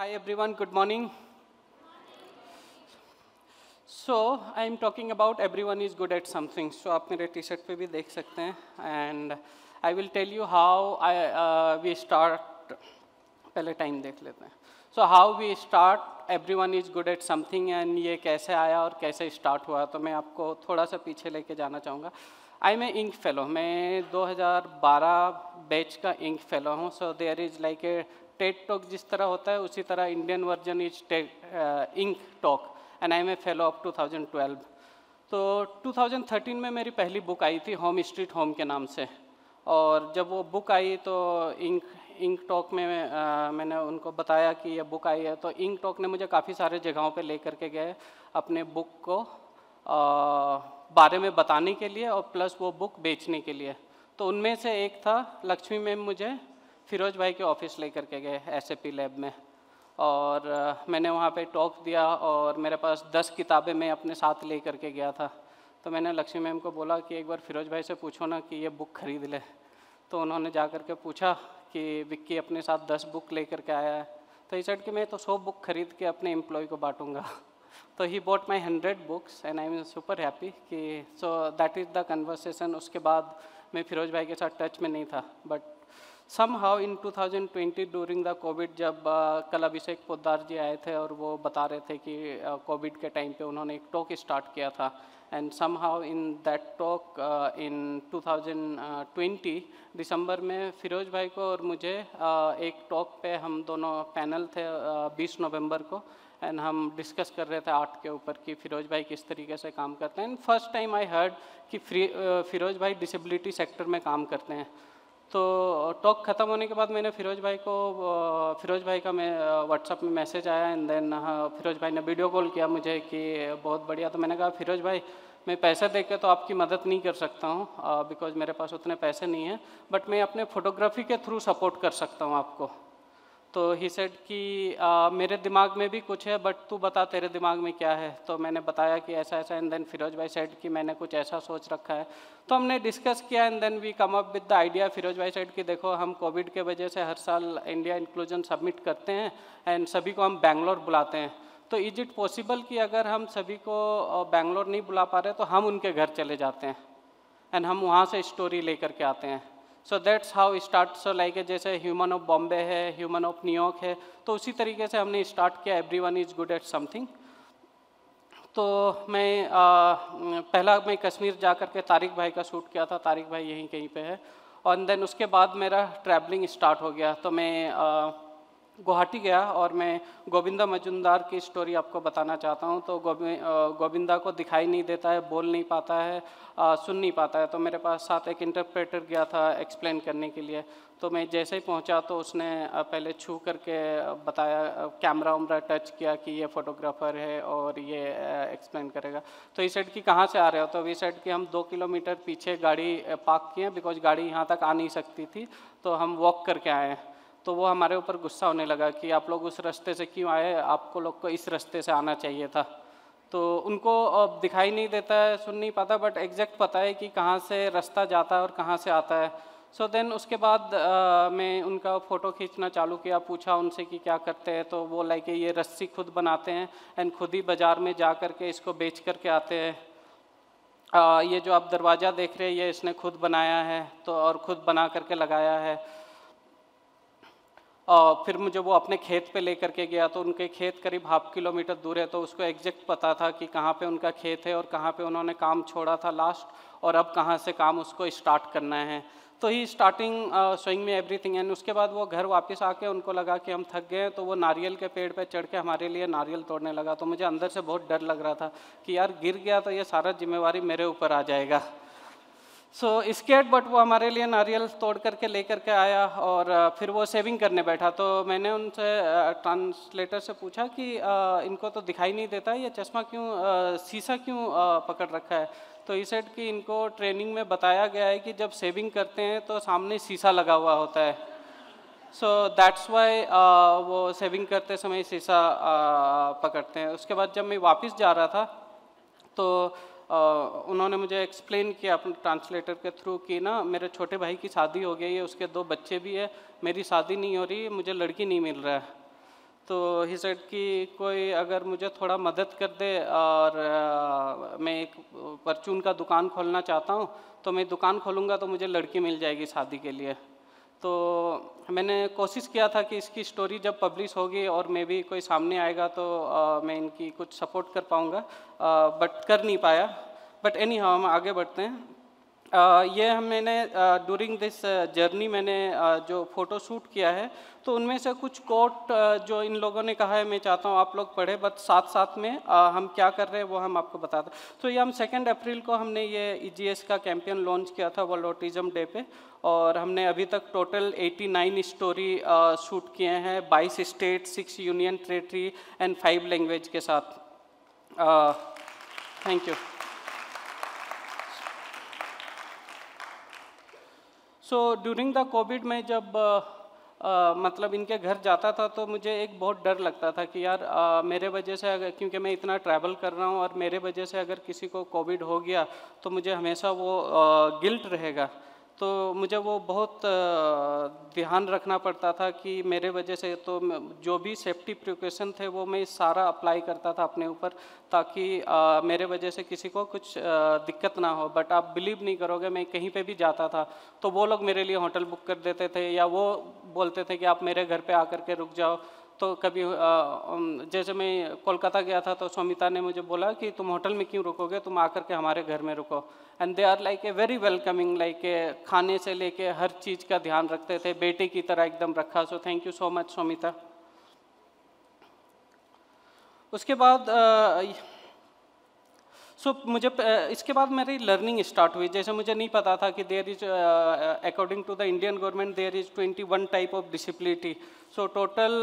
Hi everyone, good morning. So I am talking about everyone is good at something. So आप मेरे T shirt पर भी देख सकते हैं and I will tell you how I we start पहले time देख लेते हैं so how we start everyone is good at something and ये कैसे आया और कैसे स्टार्ट हुआ तो मैं आपको थोड़ा सा पीछे लेके जाना चाहूँगा आई मैं इंक फेलो मैं 2012 बैच का इंक फेलो हूँ so there is like a TED talk जिस तरह होता है उसी तरह Indian version is ink talk and I am a fellow of 2012 तो 2013 में मेरी पहली बुक आई थी होम स्ट्रीट होम के नाम से और जब वो बुक आई तो इंक इंक टॉक में आ, uh, मैंने उनको बताया कि ये बुक आई है तो इंक टॉक ने मुझे काफ़ी सारे जगहों पे ले करके गए अपने बुक को आ, uh, बारे में बताने के लिए और प्लस वो बुक बेचने के लिए तो उनमें से एक था लक्ष्मी मैम मुझे फिरोज भाई के ऑफिस लेकर के गए एस लैब में और मैंने वहाँ पे टॉक दिया और मेरे पास दस किताबें मैं अपने साथ ले करके गया था तो मैंने लक्ष्मी मैम को बोला कि एक बार फिरोज भाई से पूछो ना कि ये बुक खरीद ले तो उन्होंने जा कर के पूछा कि विक्की अपने साथ दस बुक ले करके आया है तो ही कि मैं तो सौ बुक खरीद के अपने एम्प्लॉय को बांटूंगा तो he bought my hundred books and I am super happy कि so that is the conversation उसके बाद मैं फिरोज भाई के साथ टच में नहीं था but somehow in 2020 during the COVID जब कल अभिषेक पोदार जी आए थे और वो बता रहे थे कि कोविड के टाइम pe उन्होंने एक टॉक start किया था and somehow in that talk in 2020 दिसंबर में फिरोज भाई को और मुझे uh, एक टॉक पे हम दोनों पैनल थे बीस 20 नवम्बर को एंड हम डिस्कस कर रहे थे आर्ट के ऊपर कि फिरोज भाई किस तरीके से काम करते हैं and first time I heard कि फिरोज भाई डिसेबिलिटी सेक्टर में काम करते हैं तो टॉक ख़त्म होने के बाद मैंने फिरोज भाई को फिरोज भाई का मैं व्हाट्सअप में मैसेज आया एंड देन फिरोज भाई ने वीडियो कॉल किया मुझे कि बहुत बढ़िया तो मैंने कहा फिरोज भाई मैं पैसे दे तो आपकी मदद नहीं कर सकता हूँ बिकॉज मेरे पास उतने पैसे नहीं हैं बट मैं अपने फोटोग्राफी के थ्रू सपोर्ट कर सकता हूँ आपको तो ही सेड कि मेरे दिमाग में भी कुछ है बट तू बता तेरे दिमाग में क्या है तो मैंने बताया कि ऐसा ऐसा एंड देन फिरोज भाई सेड कि मैंने कुछ ऐसा सोच रखा है तो हमने डिस्कस किया and then we came up with the idea Firoz भाई सेड कि देखो हम कोविड के वजह से हर साल इंडिया इंक्लूजन सबमिट करते हैं एंड सभी को हम बैंगलोर बुलाते हैं तो इज इट पॉसिबल कि अगर हम सभी को बैंगलोर नहीं बुला पा रहे तो हम उनके घर चले जाते हैं एंड हम वहाँ से स्टोरी लेकर के आते हैं so that's how start so like है जैसे ह्यूमन ऑफ बॉम्बे है ह्यूमन ऑफ न्यूयॉर्क है तो उसी तरीके से हमने स्टार्ट किया everyone is good at something तो मैं आ, पहला मैं कश्मीर जा कर के तारिक भाई का शूट किया था तारिक भाई यहीं कहीं पे है और देन उसके बाद मेरा ट्रैवलिंग स्टार्ट हो गया तो मैं आ, गुवाहाटी गया और मैं गोविंदा मजुमदार की स्टोरी आपको बताना चाहता हूँ तो गोविंदा को दिखाई नहीं देता है बोल नहीं पाता है आ, सुन नहीं पाता है तो मेरे पास साथ एक इंटरप्रेटर गया था एक्सप्लेन करने के लिए तो मैं जैसे ही पहुँचा तो उसने पहले छू करके बताया कैमरा उमरा टच किया कि ये फोटोग्राफर है और ये एक्सप्लेन करेगा तो इस साइड की कहाँ से आ रहे हो तो इस साइड की हम दो किलोमीटर पीछे गाड़ी पार्क किए बिकॉज गाड़ी यहाँ तक आ नहीं सकती थी तो हम वॉक करके आए हैं तो वो हमारे ऊपर गुस्सा होने लगा कि आप लोग उस रास्ते से क्यों आए आपको लोग को इस रास्ते से आना चाहिए था तो उनको अब दिखाई नहीं देता है सुन नहीं पाता बट एग्जैक्ट पता है कि कहाँ से रास्ता जाता है और कहाँ से आता है सो so देन उसके बाद आ, मैं उनका फ़ोटो खींचना चालू किया पूछा उनसे कि क्या करते हैं तो वो लाइक ये रस्सी खुद बनाते हैं एंड खुद ही बाज़ार में जा कर के इसको बेच करके आते हैं ये जो आप दरवाज़ा देख रहे हैं ये इसने खुद बनाया है तो और ख़ुद बना करके लगाया है फिर मुझे वो अपने खेत पे लेकर के गया तो उनके खेत करीब हाफ किलोमीटर दूर है तो उसको एग्जैक्ट पता था कि कहाँ पे उनका खेत है और कहाँ पे उन्होंने काम छोड़ा था लास्ट और अब कहाँ से काम उसको स्टार्ट करना है तो ही स्टार्टिंग स्विंग में एवरीथिंग एंड उसके बाद वो घर वापस आके उनको लगा कि हम थक गए तो वो नारियल के पेड़ पे चढ़ के हमारे लिए नारियल तोड़ने लगा तो मुझे अंदर से बहुत डर लग रहा था कि यार गिर गया तो ये सारा जिम्मेवारी मेरे ऊपर आ जाएगा सो स्केट बट वो हमारे लिए नारियल तोड़ करके ले करके आया और uh, फिर वो सेविंग करने बैठा तो मैंने उनसे ट्रांसलेटर uh, से पूछा कि uh, इनको तो दिखाई नहीं देता ये चश्मा क्यों शीशा क्यों पकड़ रखा है तो इस सेट कि इनको ट्रेनिंग में बताया गया है कि जब सेविंग करते हैं तो सामने शीशा लगा हुआ होता है सो दैट्स वाई वो सेविंग करते समय शीशा पकड़ते हैं उसके बाद जब मैं वापस जा रहा था तो उन्होंने मुझे एक्सप्लेन किया अपने ट्रांसलेटर के थ्रू कि ना मेरे छोटे भाई की शादी हो गई है उसके दो बच्चे भी है मेरी शादी नहीं हो रही मुझे लड़की नहीं मिल रहा है तो ही सेड कि कोई अगर मुझे थोड़ा मदद कर दे और आ, मैं एक परचून का दुकान खोलना चाहता हूँ तो मैं दुकान खोलूँगा तो मुझे लड़की मिल जाएगी शादी के लिए तो मैंने कोशिश किया था कि इसकी स्टोरी जब पब्लिश होगी और मे भी कोई सामने आएगा तो आ, मैं इनकी कुछ सपोर्ट कर पाऊँगा बट कर नहीं पाया बट एनी हाउ हम आगे बढ़ते हैं ये हम मैंने डूरिंग दिस जर्नी मैंने जो फ़ोटो शूट किया है तो उनमें से कुछ कोट जो इन लोगों ने कहा है मैं चाहता हूँ आप लोग पढ़े बट साथ साथ में हम क्या कर रहे हैं वो हम आपको बता दें तो ये हम सेकेंड अप्रैल को हमने ये ई e का कैंपेन लॉन्च किया था वर्ल्ड ऑटिज़म डे पे और हमने अभी तक टोटल 89 स्टोरी शूट किए हैं 22 state six union territory and five language के साथ thank you so during the covid में जब Uh, मतलब इनके घर जाता था तो मुझे एक बहुत डर लगता था कि यार uh, मेरे वजह से अगर क्योंकि मैं इतना ट्रैवल कर रहा हूँ और मेरे वजह से अगर किसी को कोविड हो गया तो मुझे हमेशा वो गिल्ट uh, रहेगा तो मुझे वो बहुत ध्यान रखना पड़ता था कि मेरे वजह से तो जो भी सेफ्टी प्रिकॉशन थे वो मैं सारा अप्लाई करता था अपने ऊपर ताकि मेरे वजह से किसी को कुछ दिक्कत ना हो बट आप बिलीव नहीं करोगे मैं कहीं पे भी जाता था तो वो लोग मेरे लिए होटल बुक कर देते थे या वो बोलते थे कि आप मेरे घर पे आकर के रुक जाओ तो कभी जैसे मैं कोलकाता गया था तो सोमिता ने मुझे बोला कि तुम होटल में क्यों रुकोगे तुम आकर के हमारे घर में रुको and they are like a very welcoming like a खाने से लेके हर चीज़ का ध्यान रखते थे बेटे की तरह एकदम रखा so thank you so much Somita उसके बाद आ, सो so, मुझे इसके बाद मेरी लर्निंग स्टार्ट हुई जैसे मुझे नहीं पता था कि there is according to the Indian government there is 21 type of disability so total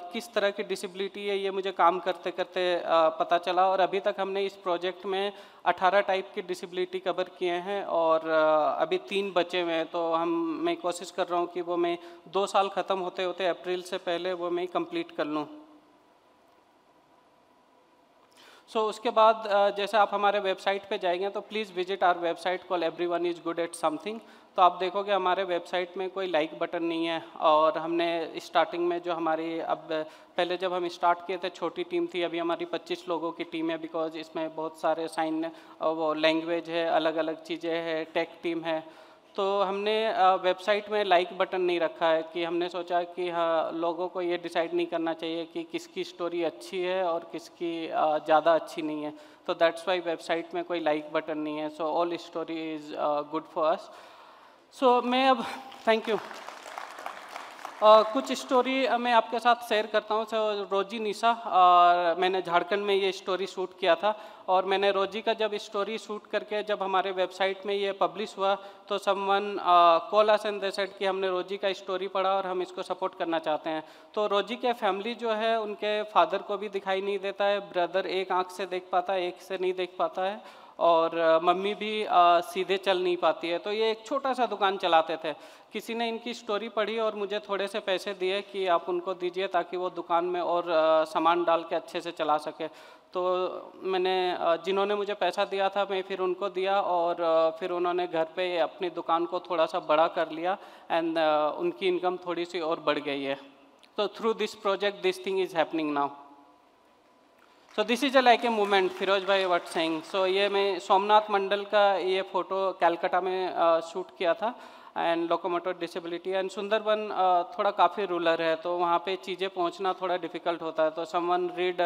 21 तरह की डिसेबिलिटी है ये मुझे काम करते करते uh, पता चला और अभी तक हमने इस प्रोजेक्ट में 18 टाइप की डिसेबिलिटी कवर किए हैं और uh, अभी तीन बचे हुए हैं तो हम मैं कोशिश कर रहा हूँ कि वो मैं दो साल ख़त्म होते होते अप्रैल से पहले वो मैं कंप्लीट कर लूँ सो so, उसके बाद जैसे आप हमारे वेबसाइट पे जाएंगे तो please visit our website call everyone is good at something तो आप देखोगे हमारे वेबसाइट में कोई लाइक बटन नहीं है और हमने स्टार्टिंग में जो हमारी अब पहले जब हम स्टार्ट किए थे छोटी टीम थी अभी हमारी 25 लोगों की टीम है बिकॉज इसमें बहुत सारे साइन वो लैंग्वेज है अलग अलग चीज़ें हैं टेक टीम है तो हमने वेबसाइट में लाइक बटन नहीं रखा है कि हमने सोचा कि हाँ लोगों को ये डिसाइड नहीं करना चाहिए कि किसकी स्टोरी अच्छी है और किसकी ज़्यादा अच्छी नहीं है तो दैट्स वाई वेबसाइट में कोई लाइक बटन नहीं है so all story is good for us so मैं अब थैंक यू कुछ स्टोरी मैं आपके साथ शेयर करता हूँ सर रोजी निशा और मैंने झारखंड में ये स्टोरी शूट किया था और मैंने रोजी का जब स्टोरी शूट करके जब हमारे वेबसाइट में ये पब्लिश हुआ तो समवन कोला सन दे की कि हमने रोजी का स्टोरी पढ़ा और हम इसको सपोर्ट करना चाहते हैं तो रोजी के फैमिली जो है उनके फादर को भी दिखाई नहीं देता है ब्रदर एक आँख से देख पाता है एक से नहीं देख पाता है और मम्मी भी आ, सीधे चल नहीं पाती है तो ये एक छोटा सा दुकान चलाते थे किसी ने इनकी स्टोरी पढ़ी और मुझे थोड़े से पैसे दिए कि आप उनको दीजिए ताकि वो दुकान में और सामान डाल के अच्छे से चला सके तो मैंने जिन्होंने मुझे पैसा दिया था मैं फिर उनको दिया और फिर उन्होंने घर पे अपनी दुकान को थोड़ा सा बड़ा कर लिया एंड उनकी इनकम थोड़ी सी और बढ़ गई है तो through this project this thing is happening now so this is a like a moment Firoz भाई वट सिंह सो ये मैं सोमनाथ मंडल का ये फ़ोटो कैलकाटा में शूट किया था and locomotive disability and Sundarban थोड़ा काफ़ी रूलर है तो वहाँ पे चीज़ें पहुँचना थोड़ा डिफ़िकल्ट होता है तो समवन रीड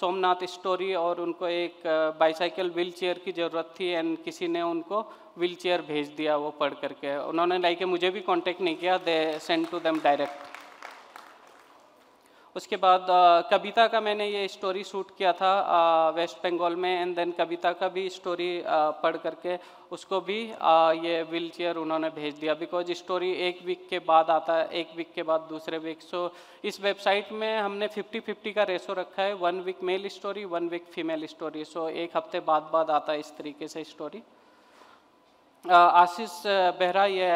सोमनाथ स्टोरी और उनको एक बाईसाइकिल व्हील चेयर की ज़रूरत थी एंड किसी ने उनको व्हील चेयर भेज दिया वो पढ़ करके उन्होंने लाइक मुझे भी कॉन्टेक्ट नहीं किया they send to them direct उसके बाद कविता का मैंने ये स्टोरी शूट किया था वेस्ट बंगाल में एंड देन कविता का भी स्टोरी पढ़ करके उसको भी आ, ये व्हील चेयर उन्होंने भेज दिया बिकॉज स्टोरी एक वीक के बाद आता है एक वीक के बाद दूसरे वीक सो so, इस वेबसाइट में हमने 50-50 का रेशो रखा है one week male story one week female story so एक हफ्ते बाद बाद आता है इस तरीके से स्टोरी आशीष बेहरा ये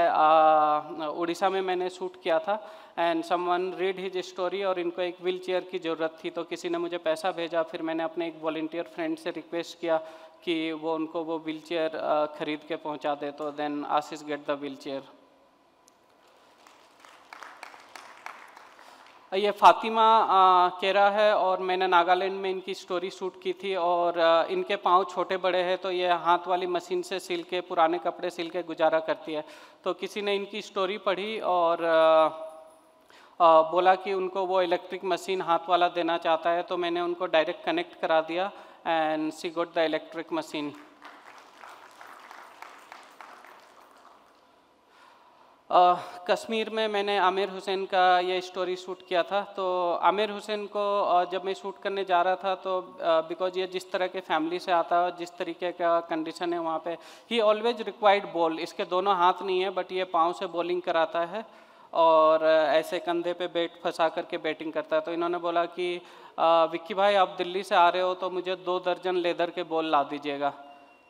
उड़ीसा में मैंने शूट किया था and someone read his story और इनको एक व्हील चेयर की ज़रूरत थी तो किसी ने मुझे पैसा भेजा फिर मैंने अपने एक वॉल्टियर फ्रेंड से रिक्वेस्ट किया कि वो उनको वो व्हील चेयर ख़रीद के पहुंचा दे तो then Ashish get the wheelchair ये फातिमा केरा है और मैंने नागालैंड में इनकी स्टोरी शूट की थी और इनके पाँव छोटे बड़े हैं तो ये हाथ वाली मशीन से सिल के पुराने कपड़े सिल के गुजारा करती है तो किसी ने इनकी स्टोरी पढ़ी और बोला कि उनको वो इलेक्ट्रिक मशीन हाथ वाला देना चाहता है तो मैंने उनको डायरेक्ट कनेक्ट करा दिया and she got the electric machine Kashmir में मैंने आमिर हुसैन का ये स्टोरी शूट किया था तो आमिर हुसैन को जब मैं शूट करने जा रहा था तो बिकॉज ये जिस तरह के फैमिली से आता है जिस तरीके का कंडीशन है वहाँ पे ही ऑलवेज रिक्वायर्ड बॉल इसके दोनों हाथ नहीं है बट ये पाँव से बॉलिंग कराता है और ऐसे कंधे पे बैट फंसा करके बैटिंग करता है तो इन्होंने बोला कि विक्की भाई आप दिल्ली से आ रहे हो तो मुझे दो दर्जन लेदर के बॉल ला दीजिएगा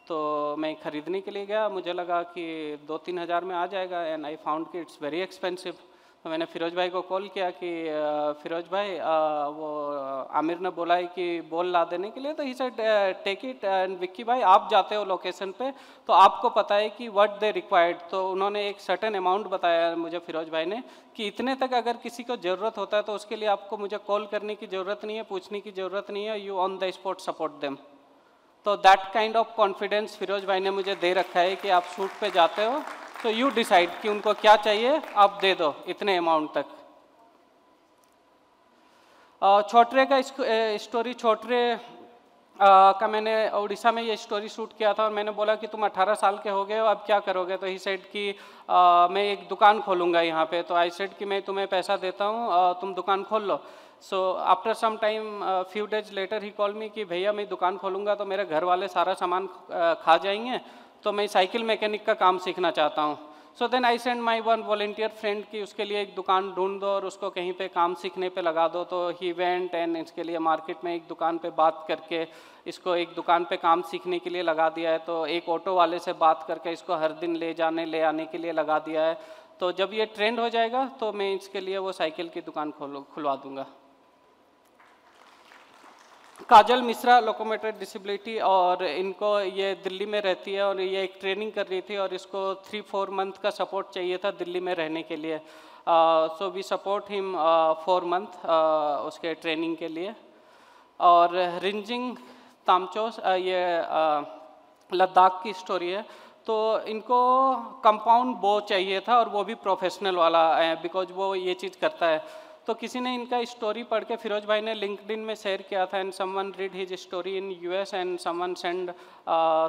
तो मैं ख़रीदने के लिए गया मुझे लगा कि दो तीन हज़ार में आ जाएगा एंड आई फाउंड कि इट्स वेरी एक्सपेंसिव तो मैंने फिरोज भाई को कॉल किया कि फिरोज भाई वो आमिर ने बोला है कि बॉल ला देने के लिए तो he said take it and Vicky भाई आप जाते हो लोकेशन पे तो आपको पता है कि व्हाट दे रिक्वायर्ड तो उन्होंने एक सर्टेन अमाउंट बताया मुझे फिरोज भाई ने कि इतने तक अगर किसी को ज़रूरत होता है तो उसके लिए आपको मुझे कॉल करने की ज़रूरत नहीं है पूछने की ज़रूरत नहीं है you on the spot support them तो that kind of confidence Firoz भाई ने मुझे दे रखा है कि आप शूट पर जाते हो तो यू डिसाइड कि उनको क्या चाहिए आप दे दो इतने अमाउंट तक छोटरे का स्टोरी छोटरे का मैंने उड़ीसा में ये स्टोरी शूट किया था और मैंने बोला कि तुम 18 साल के हो गए हो अब क्या करोगे तो ही सेट कि मैं एक दुकान खोलूँगा यहाँ पे तो आई सेट कि मैं तुम्हें पैसा देता हूँ तुम दुकान खोल लो so after some time few days later he call me कि भैया मैं दुकान खोलूँगा तो मेरे घर वाले सारा सामान खा जाएंगे तो मैं साइकिल मैकेनिक का काम सीखना चाहता हूँ so then I send my one volunteer friend की उसके लिए एक दुकान ढूंढ दो और उसको कहीं पे काम सीखने पे लगा दो तो ही वेंट एंड इसके लिए मार्केट में एक दुकान पे बात करके इसको एक दुकान पे काम सीखने के लिए लगा दिया है तो एक ऑटो वाले से बात करके इसको हर दिन ले जाने ले आने के लिए लगा दिया है तो जब ये ट्रेंड हो जाएगा तो मैं इसके लिए वो साइकिल की दुकान खोलो खुलवा दूँगा काजल मिश्रा लोकोमेटेड डिसेबिलिटी और इनको ये दिल्ली में रहती है और ये एक ट्रेनिंग कर रही थी और इसको थ्री फोर मंथ का सपोर्ट चाहिए था दिल्ली में रहने के लिए so we support him four month उसके ट्रेनिंग के लिए और रिंजिंग तामचोस ये लद्दाख की स्टोरी है तो इनको कंपाउंड बो चाहिए था और वो भी प्रोफेशनल वाला है बिकॉज वो ये चीज़ करता है तो किसी ने इनका स्टोरी पढ़ के फिरोज भाई ने लिंकड में शेयर किया था and someone read his story in U S and someone send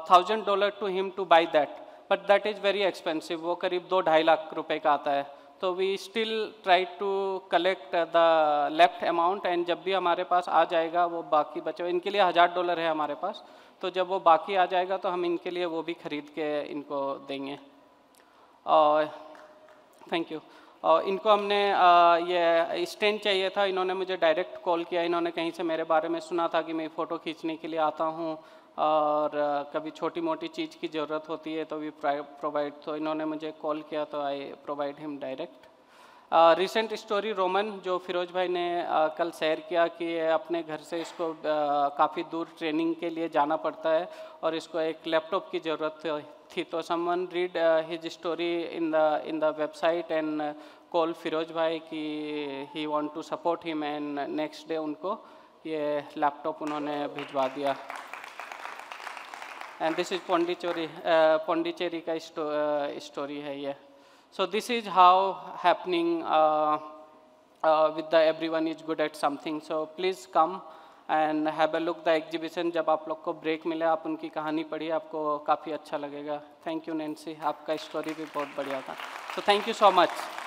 thousand dollar to him to buy that but that is very expensive वो करीब दो ढाई लाख रुपए का आता है तो we still try to collect the left amount and जब भी हमारे पास आ जाएगा वो बाकी बचे इनके लिए हज़ार डॉलर है हमारे पास तो जब वो बाकी आ जाएगा तो हम इनके लिए वो भी खरीद के इनको देंगे और थैंक यू इनको हमने ये स्टैंड चाहिए था इन्होंने मुझे डायरेक्ट कॉल किया इन्होंने कहीं से मेरे बारे में सुना था कि मैं फ़ोटो खींचने के लिए आता हूँ और कभी छोटी मोटी चीज़ की ज़रूरत होती है तो भी प्रोवाइड तो इन्होंने मुझे कॉल किया तो I provide him direct recent story Roman जो फिरोज भाई ने आ, कल शेयर किया कि अपने घर से इसको काफ़ी दूर ट्रेनिंग के लिए जाना पड़ता है और इसको एक लैपटॉप की ज़रूरत थी तो someone read his story in the in the website and call Firoz भाई कि he want to support him and next day उनको ये लैपटॉप उन्होंने भिजवा दिया and this is Pondicherry Pondicherry का स्टोरी है ये So this is how happening uh, uh, with the everyone is good at something. So please come and have a look the exhibition. जब आप लोग को break मिले आप उनकी कहानी पढ़िए आपको काफी अच्छा लगेगा. Thank you Nancy. आपका story भी बहुत बढ़िया था. So thank you so much.